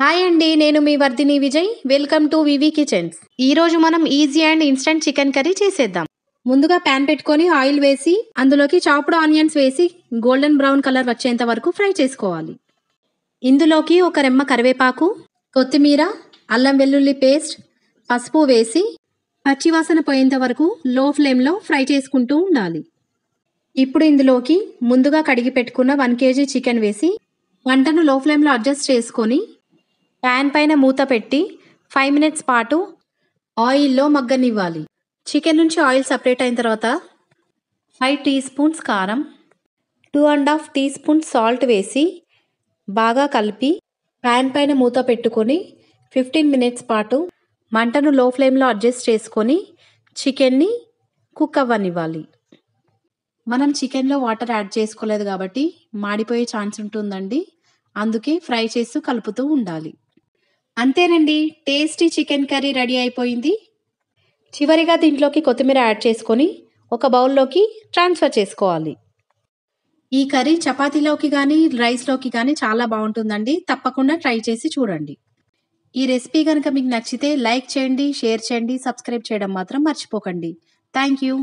hi అండి నేను మీ Vardhini Vijay welcome to VV kitchens ఈరోజు మనం easy and instant chicken curry చేసేద్దాం ముందుగా ప్యాన్ పెట్టుకొని ఆయిల్ వేసి అందులోకి చాపుడు ఆనియన్స్ వేసి గోల్డెన్ బ్రౌన్ కలర్ వచ్చేంత వరకు ఫ్రై చేసుకోవాలి ఇందులోకి ఒక రెమ్మ కరివేపాకు కొత్తిమీర అల్లం వెల్లుల్లి పేస్ట్ పసుపు వేసి పచ్చివాసన పోయేంత వరకు లో ఫ్లేమ్లో ఫ్రై చేసుకుంటూ ఉండాలి ఇప్పుడు ఇందులోకి ముందుగా కడిగి పెట్టుకున్న వన్ కేజీ చికెన్ వేసి వంటను లో ఫ్లేమ్లో అడ్జస్ట్ చేసుకొని ప్యాన్ పైన మూత పెట్టి ఫైవ్ మినిట్స్ పాటు ఆయిల్లో మగ్గనివ్వాలి చికెన్ నుంచి ఆయిల్ సపరేట్ అయిన తర్వాత five teaspoons two and half teaspoon salt వేసి బాగా కలిపి ప్యాన్ పైన మూత పెట్టుకొని ఫిఫ్టీన్ మినిట్స్ పాటు మంటను లో ఫ్లేమ్లో అడ్జస్ట్ చేసుకొని చికెన్ని కుక్ అవ్వనివ్వాలి మనం చికెన్లో వాటర్ యాడ్ చేసుకోలేదు కాబట్టి మాడిపోయే ఛాన్స్ ఉంటుందండి అందుకే ఫ్రై చేస్తూ కలుపుతూ ఉండాలి అంతేనండి టేస్టీ చికెన్ కర్రీ రెడీ అయిపోయింది చివరిగా దీంట్లోకి కొత్తిమీర యాడ్ చేసుకొని ఒక బౌల్లోకి ట్రాన్స్ఫర్ చేసుకోవాలి ఈ కర్రీ చపాతీలోకి కానీ రైస్లోకి కానీ చాలా బాగుంటుందండి తప్పకుండా ట్రై చేసి చూడండి ఈ రెసిపీ కనుక మీకు నచ్చితే లైక్ చేయండి షేర్ చేయండి సబ్స్క్రైబ్ చేయడం మాత్రం మర్చిపోకండి థ్యాంక్ యూ